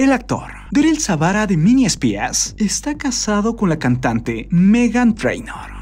El actor Daryl Zavara de Mini Espías está casado con la cantante Megan Trainor.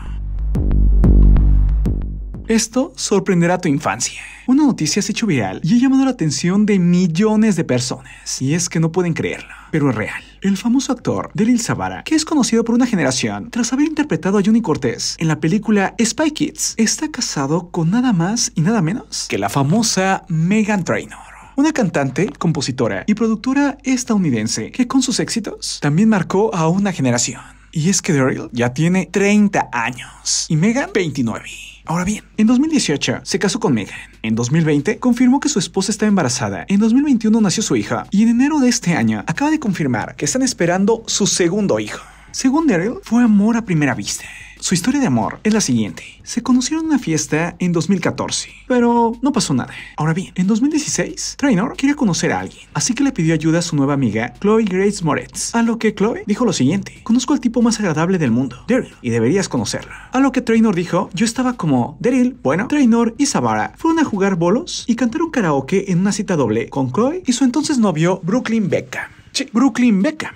Esto sorprenderá tu infancia. Una noticia se hecho viral y ha llamado la atención de millones de personas. Y es que no pueden creerlo, pero es real. El famoso actor Delil Zavara, que es conocido por una generación tras haber interpretado a Johnny Cortés en la película Spy Kids, está casado con nada más y nada menos que la famosa Megan Trainor una cantante, compositora y productora estadounidense que con sus éxitos también marcó a una generación. Y es que Daryl ya tiene 30 años y Megan 29. Ahora bien, en 2018 se casó con Megan. En 2020 confirmó que su esposa está embarazada. En 2021 nació su hija. Y en enero de este año acaba de confirmar que están esperando su segundo hijo. Según Daryl, fue amor a primera vista. Su historia de amor es la siguiente. Se conocieron en una fiesta en 2014, pero no pasó nada. Ahora bien, en 2016, Trainor quería conocer a alguien, así que le pidió ayuda a su nueva amiga, Chloe Grace Moretz, a lo que Chloe dijo lo siguiente. Conozco al tipo más agradable del mundo, Daryl, y deberías conocerlo. A lo que Trainor dijo, yo estaba como, Daryl, bueno, Trainor y Sabara fueron a jugar bolos y cantaron karaoke en una cita doble con Chloe y su entonces novio Brooklyn Beckham. Brooklyn Beckham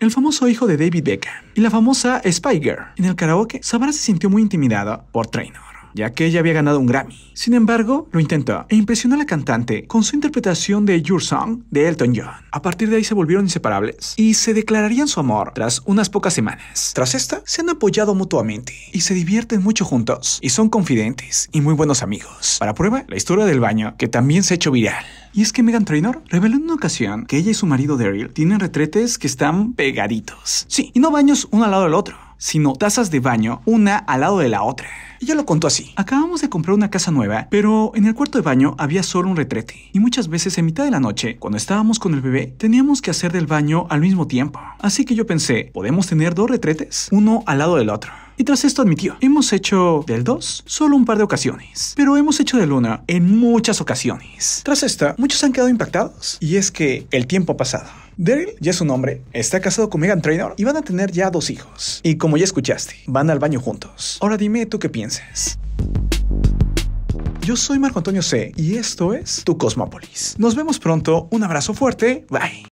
el famoso hijo de David Beckham y la famosa Girl En el karaoke, Samara se sintió muy intimidada por Trainor ya que ella había ganado un Grammy. Sin embargo, lo intentó e impresionó a la cantante con su interpretación de Your Song de Elton John. A partir de ahí se volvieron inseparables y se declararían su amor tras unas pocas semanas. Tras esta, se han apoyado mutuamente y se divierten mucho juntos y son confidentes y muy buenos amigos. Para prueba, la historia del baño que también se ha hecho viral. Y es que Megan Trainor reveló en una ocasión que ella y su marido Daryl tienen retretes que están pegaditos. Sí, y no baños uno al lado del otro sino tazas de baño una al lado de la otra. Ella lo contó así. Acabamos de comprar una casa nueva, pero en el cuarto de baño había solo un retrete. Y muchas veces en mitad de la noche, cuando estábamos con el bebé, teníamos que hacer del baño al mismo tiempo. Así que yo pensé, ¿podemos tener dos retretes? Uno al lado del otro. Y tras esto admitió, hemos hecho del 2 solo un par de ocasiones, pero hemos hecho del 1 en muchas ocasiones. Tras esta, muchos han quedado impactados y es que el tiempo ha pasado. Daryl ya es un hombre, está casado con Megan Trainor y van a tener ya dos hijos. Y como ya escuchaste, van al baño juntos. Ahora dime tú qué piensas. Yo soy Marco Antonio C y esto es Tu Cosmópolis. Nos vemos pronto, un abrazo fuerte, bye.